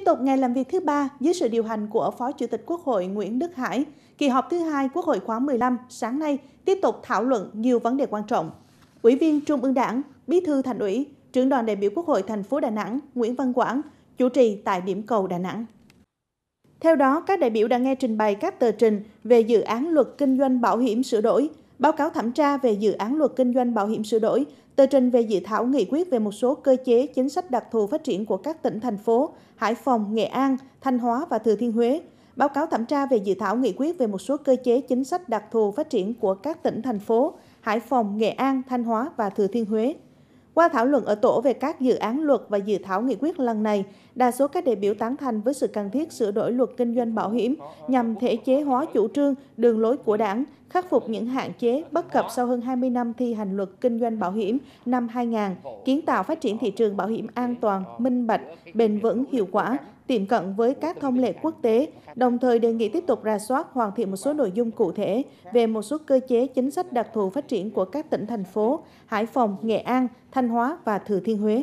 Tiếp tục ngày làm việc thứ ba dưới sự điều hành của Phó Chủ tịch Quốc hội Nguyễn Đức Hải, kỳ họp thứ hai Quốc hội khóa 15 sáng nay tiếp tục thảo luận nhiều vấn đề quan trọng. Ủy viên Trung ương Đảng, Bí thư Thành ủy, Trưởng đoàn đại biểu Quốc hội thành phố Đà Nẵng Nguyễn Văn Quảng chủ trì tại điểm cầu Đà Nẵng. Theo đó, các đại biểu đã nghe trình bày các tờ trình về dự án luật kinh doanh bảo hiểm sửa đổi, báo cáo thẩm tra về dự án luật kinh doanh bảo hiểm sửa đổi, tờ trình về dự thảo nghị quyết về một số cơ chế chính sách đặc thù phát triển của các tỉnh thành phố Hải Phòng, Nghệ An, Thanh Hóa và Thừa Thiên Huế, báo cáo thẩm tra về dự thảo nghị quyết về một số cơ chế chính sách đặc thù phát triển của các tỉnh thành phố Hải Phòng, Nghệ An, Thanh Hóa và Thừa Thiên Huế. Qua thảo luận ở tổ về các dự án luật và dự thảo nghị quyết lần này, đa số các đại biểu tán thành với sự cần thiết sửa đổi luật kinh doanh bảo hiểm nhằm thể chế hóa chủ trương, đường lối của đảng, khắc phục những hạn chế bất cập sau hơn 20 năm thi hành luật kinh doanh bảo hiểm năm 2000, kiến tạo phát triển thị trường bảo hiểm an toàn, minh bạch, bền vững, hiệu quả, tiệm cận với các thông lệ quốc tế, đồng thời đề nghị tiếp tục ra soát hoàn thiện một số nội dung cụ thể về một số cơ chế chính sách đặc thù phát triển của các tỉnh thành phố Hải Phòng, Nghệ An, Thanh Hóa và Thừa Thiên Huế.